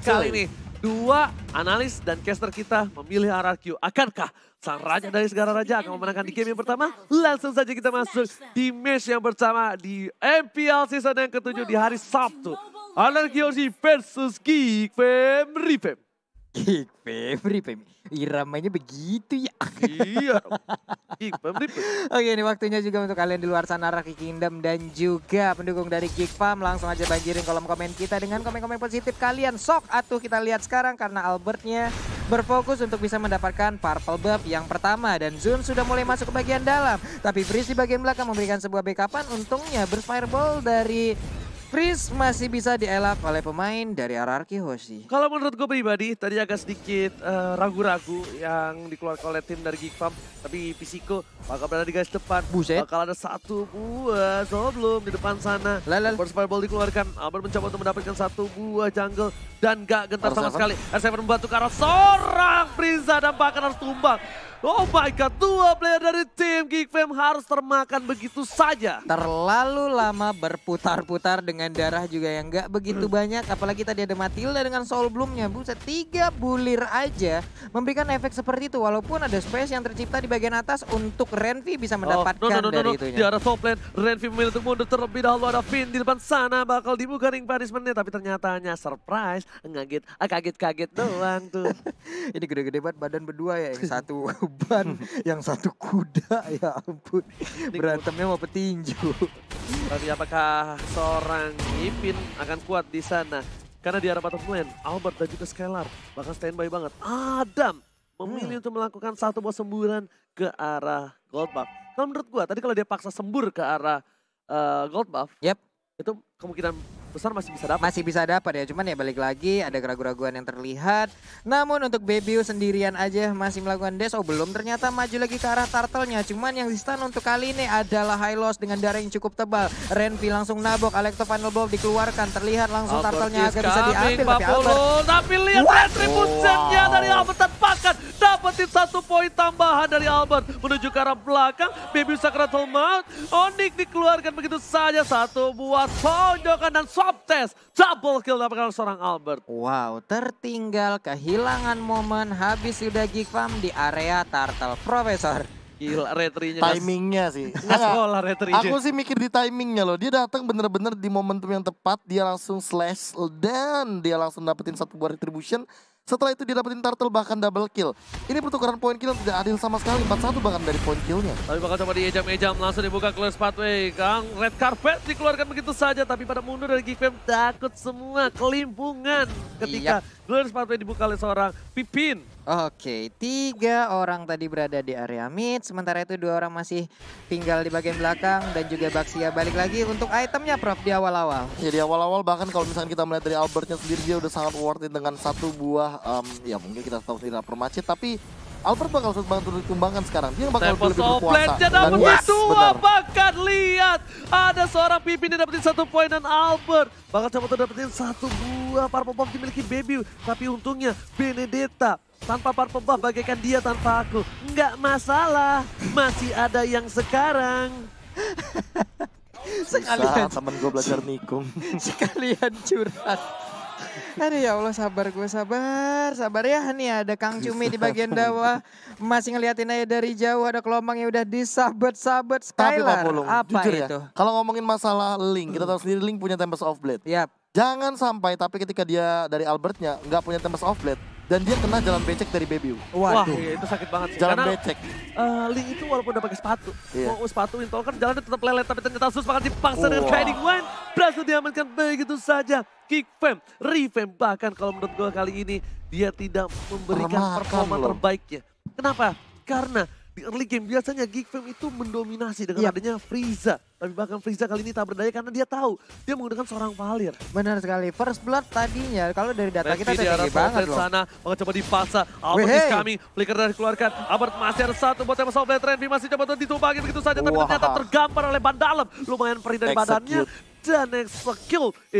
kali ini. Dua analis dan caster kita memilih RRQ. Akankah sang raja dari segala raja akan memenangkan di game yang pertama? Langsung saja kita masuk di match yang pertama di MPL season yang ketujuh di hari Sabtu. RRQ versus Geek Fam Revamp. Kick Febri, Febri. Iramanya begitu ya. Iya. Kick Febri. Oke, ini waktunya juga untuk kalian di luar sana Raki Kingdom dan juga pendukung dari Kick Farm. Langsung aja banjirin kolom komen kita dengan komen-komen positif kalian. Sok atuh kita lihat sekarang karena Albertnya berfokus untuk bisa mendapatkan purple buff yang pertama. Dan Zun sudah mulai masuk ke bagian dalam. Tapi Breeze di bagian belakang memberikan sebuah backupan. Untungnya berfireball dari Freeze masih bisa dielak oleh pemain dari hierarki Hoshi. Kalau menurut gue pribadi, tadi agak sedikit eh, ragu-ragu uh, yang dikeluarkan oleh tim dari Geek Farm. Tapi Pisiko bakal berada di garis depan. Buset. Bakal ada satu buah belum di depan sana. Lelel. Force Fireball dikeluarkan. Albert mencoba untuk mendapatkan satu buah jungle. Dan gak gentar sama sekali. R7 membantu karena seorang seorang Prinza. Dampakkan harus tumbang. Oh my god, dua player dari tim Fam harus termakan begitu saja. Terlalu lama berputar-putar dengan darah juga yang nggak begitu hmm. banyak. Apalagi tadi ada Matilda dengan Soul Bloom-nya. Buset, tiga bulir aja memberikan efek seperti itu. Walaupun ada space yang tercipta di bagian atas untuk Renvi bisa oh, mendapatkan oh, no, no, no, no, dari itunya. Di arah soft lane, Renvi memilih untuk mundur terlebih dahulu. Ada Finn di depan sana bakal dibuka ring punishmentnya. Tapi ternyata hanya surprise, ngaget, ah, kaget-kaget doang tuh. Ini gede-gede banget badan berdua ya. Yang satu beban, yang satu kuda. Ya ampun. Berantemnya mau petinju. Tapi apakah seorang Ipin akan kuat di sana? Karena di arah bottom lane, Albert dan juga Skylar bahkan standby banget. Adam memilih hmm. untuk melakukan satu buah semburan ke arah gold buff. Kalau menurut gua tadi kalau dia paksa sembur ke arah uh, eh, gold buff, yep. itu kemungkinan besar masih bisa dapat. Masih ya? bisa dapat ya, cuman ya balik lagi ada keraguan-keraguan yang terlihat. Namun untuk Bebio sendirian aja masih melakukan des Oh belum ternyata maju lagi ke arah turtle-nya. Cuman yang stun untuk kali ini adalah high loss dengan darah yang cukup tebal. Renvi langsung nabok, Electro Final Blow dikeluarkan. Terlihat langsung turtle-nya agak bisa diambil. Tapi Tapi lihat retribution-nya dari Albert terpakat. Dapetin satu poin tambahan dari Albert. Menuju ke arah belakang, Bebio Sakratul Mount. Onik dikeluarkan begitu saja. Satu buah tonjokan dan swab test. Double kill dapatkan seorang Albert. Wow, tertinggal kehilangan momen habis sudah Gigfam di area Turtle Profesor. Gila retrinya. Timingnya sih. sekolah retrinya. Aku sih mikir di timingnya loh. Dia datang bener-bener di momentum yang tepat. Dia langsung slash dan dia langsung dapetin satu buah retribution. Setelah itu dia dapetin turtle bahkan double kill. Ini pertukaran poin kill tidak adil sama sekali. 4-1 bahkan dari poin killnya. Tapi bakal coba diejam-ejam. Langsung dibuka close pathway. Kang red carpet dikeluarkan begitu saja. Tapi pada mundur dari Gifem takut semua. Kelimpungan ketika close iya. pathway dibuka oleh seorang Pipin. Oke, tiga orang tadi berada di area mid, sementara itu dua orang masih tinggal di bagian belakang dan juga Baksia balik lagi untuk itemnya Prof di awal-awal. Ya di awal-awal bahkan kalau misalnya kita melihat dari Albertnya sendiri dia udah sangat worth it dengan satu buah, um, ya mungkin kita tahu tidak permacit tapi Albert bakal sulit banget untuk dikembangkan sekarang. Dia bakal Tempo lebih berkuasa. Dan dapetin yes, dua, bahkan lihat ada seorang Pipin yang dapetin satu poin dan Albert bakal coba untuk dapetin satu buah. Parpopop dimiliki Baby, tapi untungnya Benedetta tanpa parpol buff bagaikan dia tanpa aku. Nggak masalah, masih ada yang sekarang. sekalian teman gue belajar nikung. sekalian curhat. Aduh ya Allah sabar gue sabar sabar ya nih ada Kang Cumi di bagian bawah masih ngeliatin aja dari jauh ada gelombang yang udah disabet-sabet Skylar Tapi Pak Pulung, apa jujur ya, itu? Ya, kalau ngomongin masalah Link kita tahu sendiri Link punya Tempest of Blade. Yap. Jangan sampai tapi ketika dia dari Albertnya nggak punya Tempest of Blade dan dia kena jalan becek dari Bebiu. Waduh. Wah, iya, itu sakit banget sih. Jalan Karena, becek. Uh, Lee itu walaupun udah pakai sepatu, yeah. mau sepatu Intol kan jalannya tetap lelet tapi ternyata Sus banget dipaksa oh. dengan Guiding Wind. Berhasil diamankan begitu saja. Kick Fam, Revamp bahkan kalau menurut gue kali ini dia tidak memberikan performa loh. terbaiknya. Kenapa? Karena di early game biasanya Geek Fam itu mendominasi dengan yep. Iya. adanya Frieza tapi bahkan Frieza kali ini tak berdaya karena dia tahu dia menggunakan seorang Valir. Benar sekali. First blood tadinya kalau dari data kita tadi tinggi banget loh. sana, mau coba dipaksa. Albert hey. coming. flicker dari keluarkan. Albert masih ada satu buat sama Soul Renvi masih coba untuk ditumpangin begitu saja. Tapi wow. ternyata tergampar oleh ban dalam. Lumayan perih dari Execute. badannya dan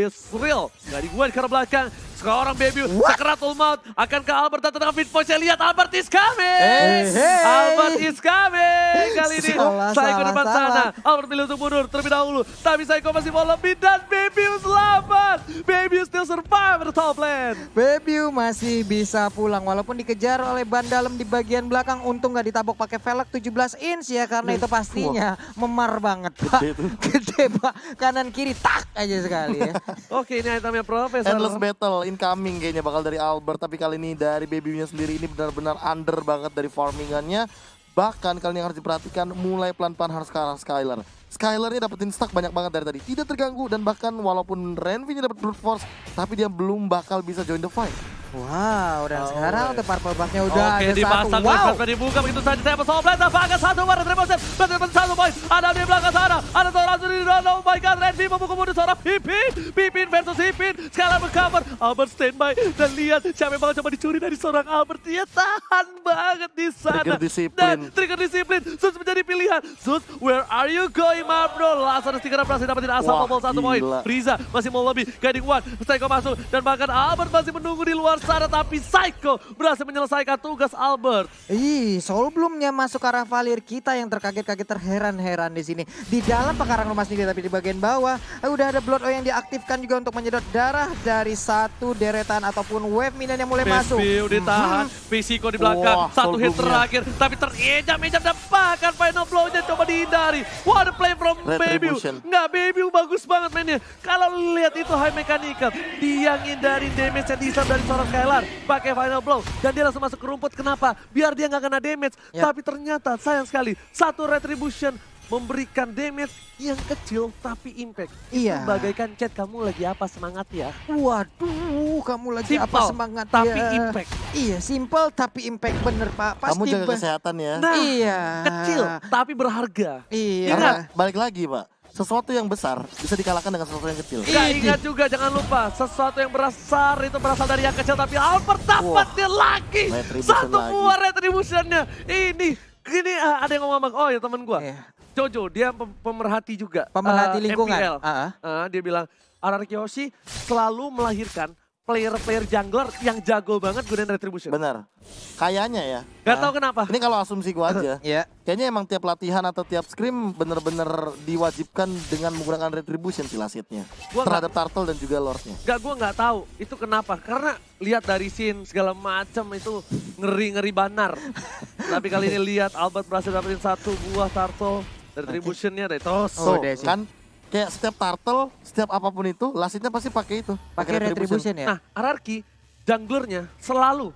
is real. Gak dibuat karena belakang seorang baby sekerat sekeratul akan ke Albert datang dengan pinpoint? Saya lihat Albert is coming. Hey, eh, hey. Albert is coming. Kali ini saya ke depan salah. sana. Albert pilih untuk mundur terlebih dahulu. Tapi Saiko masih mau lebih dan baby selamat. Baby still survive the top lane. Baby masih bisa pulang walaupun dikejar oleh ban dalam di bagian belakang. Untung gak ditabok pakai velg 17 inch ya karena itu pastinya memar banget pak. Gede, Gede pak. Kanan kiri tak aja sekali ya. Oke ini itemnya Profesor. Endless battle incoming kayaknya bakal dari Albert tapi kali ini dari babynya sendiri ini benar-benar under banget dari farmingannya bahkan kalian yang harus diperhatikan mulai pelan-pelan harus ke arah Skyler Skyler ini dapetin stack banyak banget dari tadi tidak terganggu dan bahkan walaupun Renvinya dapat brute force tapi dia belum bakal bisa join the fight Wow, dan oh, sekarang untuk purple buff-nya udah okay, ada dipasang, satu. Wow. dibuka begitu saja. Saya pesawat Blade, Vaga satu, terima kasih. Step. Blade satu, boys. Ada di belakang sana. Ada seorang sendiri. Oh my God, Red Bimo buku mundur seorang Pipin. Pipin versus Pipin. Sekarang mengcover. Albert standby. Dan lihat, siapa yang bakal coba dicuri dari seorang Albert. Dia tahan banget di sana. Trigger disiplin. Dan trigger disiplin. Sus menjadi pilihan. Sus, where are you going, my bro? Lazarus segera berhasil dapetin asal Wah, satu poin. Riza masih mau lebih. Guiding One, Steko masuk. Dan bahkan Albert masih menunggu di luar Arsana tapi Psycho berhasil menyelesaikan tugas Albert. Ih, Soul belumnya masuk ke arah Valir kita yang terkaget-kaget terheran-heran di sini. Di dalam pengarang rumah sendiri tapi di bagian bawah eh, udah ada Blood Oil yang diaktifkan juga untuk menyedot darah dari satu deretan ataupun wave minion yang mulai Best masuk. Bill mhm. ditahan, hmm. di belakang, Wah, satu hit terakhir tapi terejam-ejam dan bahkan final blow-nya coba dihindari. What a play from Baby. Nggak Baby bagus banget mainnya. Kalau lihat itu high mechanical, dia ngindarin damage yang dihisap dari seorang Skylar pakai final blow dan dia langsung masuk ke rumput. Kenapa? Biar dia nggak kena damage. Ya. Tapi ternyata sayang sekali satu retribution memberikan damage yang kecil tapi impact. Iya. Itu bagaikan chat kamu lagi apa semangat ya? Waduh, kamu lagi simple, apa semangat tapi ya? impact. Iya, simple tapi impact bener Pak. pasti kamu jaga kesehatan ya. Nah, iya. Kecil tapi berharga. Iya. Ingat, balik lagi Pak sesuatu yang besar bisa dikalahkan dengan sesuatu yang kecil. Iya, iya. ingat juga jangan lupa sesuatu yang besar itu berasal dari yang kecil tapi Albert dapatnya wow. lagi satu buah retributionnya. Ini ini ah, ada yang ngomong oh ya teman gue Yeah. Jojo dia pem pemerhati juga. Pemerhati uh, lingkungan. Uh -huh. uh, dia bilang Arakiyoshi selalu melahirkan player-player jungler yang jago banget gunain retribution. Benar. Kayaknya ya. Gak nah, tau kenapa. Ini kalau asumsi gua aja. Iya. yeah. Kayaknya emang tiap latihan atau tiap scrim bener-bener diwajibkan dengan menggunakan retribution tilasitnya Gua terhadap gak, turtle dan juga lordnya. Gak, gua nggak tahu itu kenapa. Karena lihat dari scene segala macam itu ngeri-ngeri banar. Tapi kali ini lihat Albert berhasil dapetin satu buah turtle. Retribution-nya Retos. Oh, so, kan kayak setiap turtle, setiap apapun itu, lasitnya pasti pakai itu. Pakai retribution. retribution ya. Nah, Ararki junglernya selalu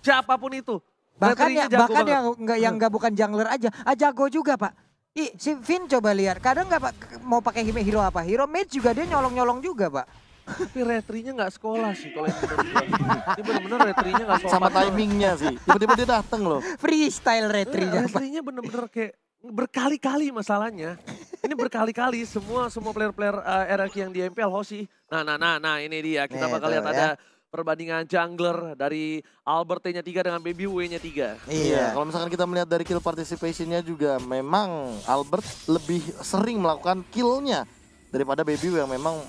siapapun itu. Bahkan ya, bahkan yang nggak yang nggak bukan jungler aja, ah jago juga pak. I, si Vin coba lihat, kadang nggak pak mau pakai hero apa? Hero mage juga dia nyolong-nyolong juga pak. Tapi retrinya nggak sekolah sih kalau yang Dia bener-bener retrinya nggak sekolah. Sama timingnya sih. Tiba-tiba dia dateng loh. Freestyle retrinya. Retrinya bener-bener kayak berkali-kali masalahnya ini berkali-kali semua semua player-player uh, eh, RRQ yang di MPL Hoshi. Nah, nah, nah, nah ini dia. Kita bakal lihat ya. ada perbandingan jungler dari Albert T-nya 3 dengan Baby W-nya 3. Iya, kalau misalkan kita melihat dari kill participation-nya juga memang Albert lebih sering melakukan kill-nya daripada Baby W yang memang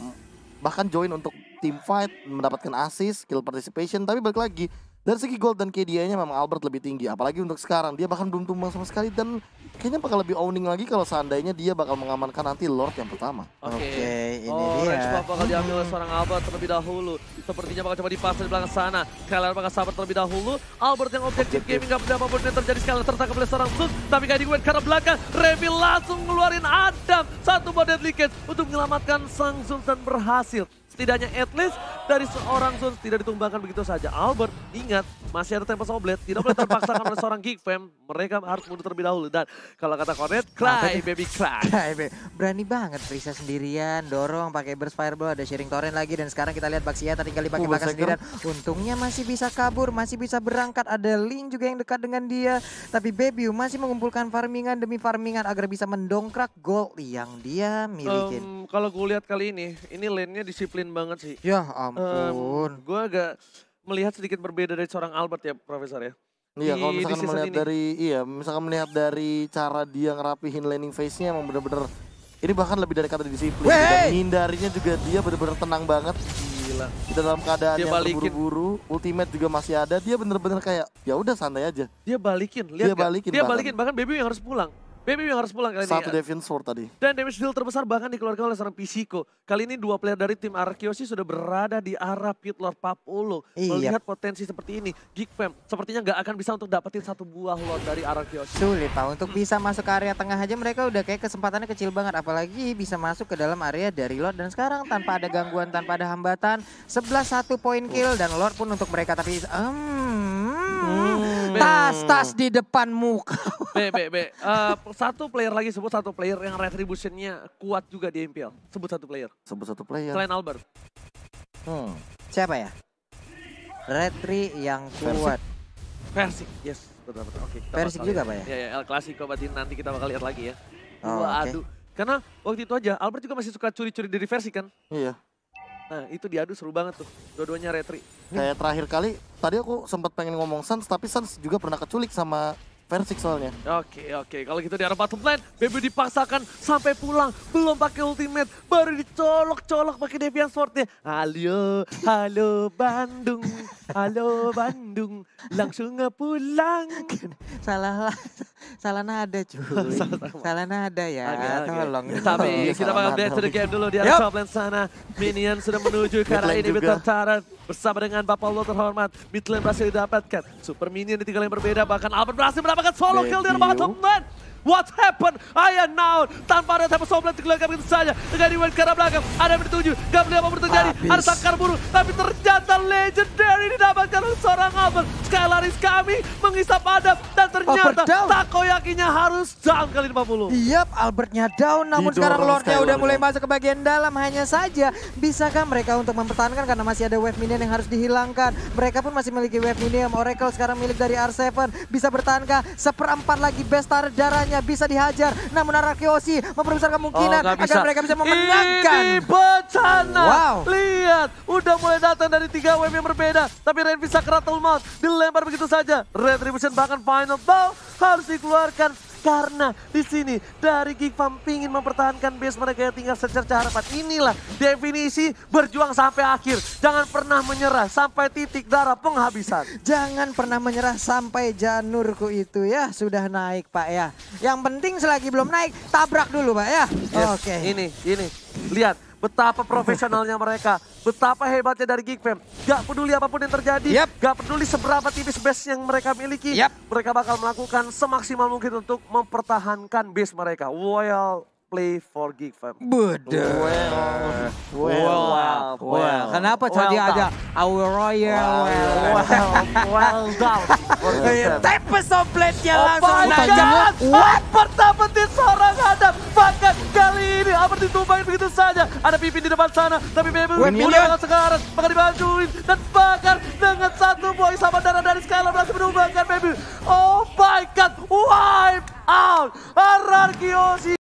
bahkan join untuk team fight, mendapatkan assist, kill participation, tapi balik lagi dari segi gol dan KDI-nya memang Albert lebih tinggi apalagi untuk sekarang dia bahkan belum tumbang sama sekali dan kayaknya bakal lebih owning lagi kalau seandainya dia bakal mengamankan nanti Lord yang pertama oke okay. okay, ini oh, dia range bakal diambil oleh seorang Albert terlebih dahulu sepertinya bakal coba dipasang di belakang sana kalian bakal sabar terlebih dahulu Albert yang objektif gaming gak pernah apapun yang terjadi sekali tertangkap oleh seorang Zeus. tapi gak diguet karena belakang Revi langsung ngeluarin Adam satu buat Deadly Cage untuk menyelamatkan sang Zeus dan berhasil Setidaknya at least dari seorang sun tidak ditumbangkan begitu saja. Albert, ingat masih ada tempo soblet. Tidak boleh terpaksa oleh seorang Geek Fam. Mereka harus mundur terlebih dahulu. Dan kalau kata Cornet, nah, cry baby cry. cry baby. Berani banget Prisa sendirian, dorong pakai burst fireball. Ada sharing torrent lagi. Dan sekarang kita lihat Baxia tadi kali pakai bakar sendirian. Untungnya masih bisa kabur, masih bisa berangkat. Ada Link juga yang dekat dengan dia. Tapi Baby masih mengumpulkan farmingan demi farmingan agar bisa mendongkrak gold yang dia miliki. Um, kalau gue lihat kali ini, ini lane-nya disiplin clean banget sih. Ya ampun. Um, gue agak melihat sedikit berbeda dari seorang Albert ya Profesor ya. Iya kalau misalkan melihat ini. dari iya misalkan melihat dari cara dia ngerapihin landing face-nya emang bener-bener ini bahkan lebih dari kata disiplin Wey! dan hindarinya juga dia bener-bener tenang banget. Gila. Kita dalam keadaan dia yang terburu-buru, ultimate juga masih ada. Dia bener-bener kayak ya udah santai aja. Dia balikin, lihat dia balikin. Dia bahkan. balikin bahkan Baby yang harus pulang. BBB yang harus pulang kali Satu ini. Satu ya. Devin Sword tadi. Dan damage deal terbesar bahkan dikeluarkan oleh seorang Pisiko. Kali ini dua player dari tim Arkeosi sudah berada di arah Pit Lord Papulo. Iya. Melihat potensi seperti ini, Geek Fam sepertinya nggak akan bisa untuk dapetin satu buah Lord dari Arkeosi. Sulit Pak, untuk bisa masuk ke area tengah aja mereka udah kayak kesempatannya kecil banget. Apalagi bisa masuk ke dalam area dari Lord. Dan sekarang tanpa ada gangguan, tanpa ada hambatan. 11-1 poin kill dan Lord pun untuk mereka. Tapi um, hmm. Tas, tas di depan muka. Be, be, be. Uh, satu player lagi sebut satu player yang retributionnya kuat juga di MPL. Sebut satu player. Sebut satu player. Selain Albert. Hmm. Siapa ya? Retri yang kuat. Persik, yes. Betul-betul. Oke, okay, Persik juga Pak ya? Iya ya. El Clasico berarti nanti kita bakal lihat lagi ya. Oh, Waduh. Okay. Karena waktu itu aja Albert juga masih suka curi-curi dari versi kan? Iya. Nah itu diadu seru banget tuh, dua-duanya retri. Kayak terakhir kali, tadi aku sempat pengen ngomong Sans, tapi Sans juga pernah keculik sama Versik soalnya. Oke, okay, oke. Okay. Kalau gitu di arah bottom lane, Baby dipaksakan sampai pulang. Belum pakai ultimate, baru dicolok-colok pakai Deviant Sword-nya. Halo, halo Bandung, halo Bandung, langsung pulang Salah lah salana ada cuy. salana ada ya. Okay, okay. Tolong. Tapi kita bakal back to the game dulu di atas top lane sana. Minion sudah menuju ke arah ini bertarung Taran bersama dengan Bapak Lo terhormat. Midlane berhasil didapatkan. Super Minion di tiga lane berbeda bahkan Albert berhasil mendapatkan solo kill di bawah top What happened? am now tanpa ada Temple Somblet dikeluarkan begitu saja. Dengan Iwan karena belakang. Ada bertuju. Gak apa apa terjadi. Habis. Ada sangkar burung. Tapi ternyata Legendary didapatkan oleh seorang Abel. Skylaris kami menghisap Adam. Dan ternyata Takoyakinya harus down kali 50. Yap, Albertnya down. Namun Didorong sekarang Lordnya udah mulai masuk ke bagian dalam. Hanya saja, bisakah mereka untuk mempertahankan karena masih ada wave minion yang harus dihilangkan. Mereka pun masih memiliki wave minion. Oracle sekarang milik dari R7. Bisa bertahankah? Seperempat lagi best darahnya hanya bisa dihajar. Namun Arakiyoshi memperbesar kemungkinan oh, agar mereka bisa memenangkan. Ini bencana. Wow. Lihat, udah mulai datang dari tiga wave yang berbeda. Tapi Ren bisa keratul maut. Dilempar begitu saja. Retribution bahkan final ball harus dikeluarkan karena di sini dari Gigfam ingin mempertahankan base mereka yang tinggal secerca harapan. Inilah definisi berjuang sampai akhir. Jangan pernah menyerah sampai titik darah penghabisan. Jangan pernah menyerah sampai janurku itu ya. Sudah naik Pak ya. Yang penting selagi belum naik tabrak dulu Pak ya. Yes. Oke. Okay. Ini, ini. Lihat betapa profesionalnya mereka, betapa hebatnya dari Geek Fam. Gak peduli apapun yang terjadi, yep. gak peduli seberapa tipis base yang mereka miliki, yep. mereka bakal melakukan semaksimal mungkin untuk mempertahankan base mereka. Well, play for Geek Fam. Beda. Well, well, well, well. Kenapa well tadi well ada our royal well, well, well, well down. Tempest of blade-nya langsung God. God. What? Pertama seorang Adam. Bahkan kali ini Albert ditumbangin begitu saja. Ada Pipin di depan sana, tapi Bebel sangat sekarang. Maka dibantuin dan bahkan dengan satu buah sama darah dari Skylar berhasil menumbangkan Bebel. Oh my God, wipe out. Kiyoshi!